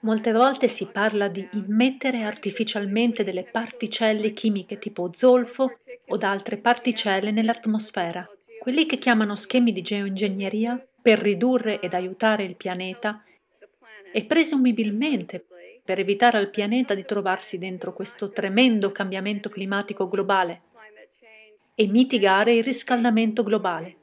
Molte volte si parla di immettere artificialmente delle particelle chimiche tipo zolfo o da altre particelle nell'atmosfera. Quelli che chiamano schemi di geoingegneria per ridurre ed aiutare il pianeta e presumibilmente per evitare al pianeta di trovarsi dentro questo tremendo cambiamento climatico globale e mitigare il riscaldamento globale.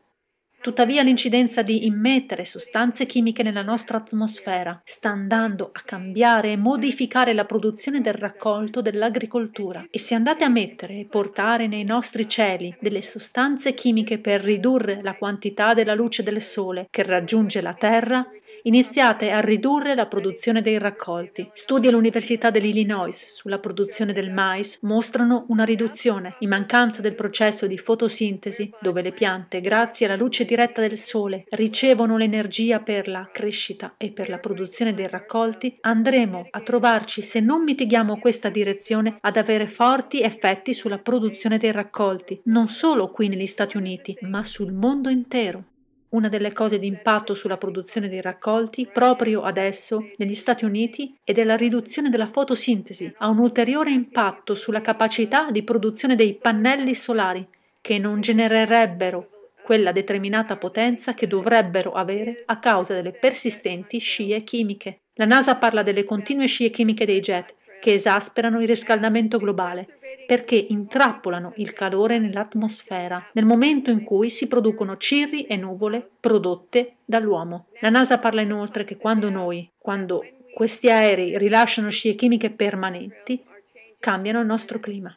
Tuttavia l'incidenza di immettere sostanze chimiche nella nostra atmosfera sta andando a cambiare e modificare la produzione del raccolto dell'agricoltura e se andate a mettere e portare nei nostri cieli delle sostanze chimiche per ridurre la quantità della luce del sole che raggiunge la terra, iniziate a ridurre la produzione dei raccolti. Studi all'Università dell'Illinois sulla produzione del mais mostrano una riduzione in mancanza del processo di fotosintesi, dove le piante, grazie alla luce diretta del sole, ricevono l'energia per la crescita e per la produzione dei raccolti, andremo a trovarci, se non mitighiamo questa direzione, ad avere forti effetti sulla produzione dei raccolti, non solo qui negli Stati Uniti, ma sul mondo intero. Una delle cose di impatto sulla produzione dei raccolti proprio adesso negli Stati Uniti è della riduzione della fotosintesi, ha un ulteriore impatto sulla capacità di produzione dei pannelli solari che non genererebbero quella determinata potenza che dovrebbero avere a causa delle persistenti scie chimiche. La NASA parla delle continue scie chimiche dei jet che esasperano il riscaldamento globale perché intrappolano il calore nell'atmosfera nel momento in cui si producono cirri e nuvole prodotte dall'uomo. La NASA parla inoltre che quando noi, quando questi aerei rilasciano scie chimiche permanenti, cambiano il nostro clima.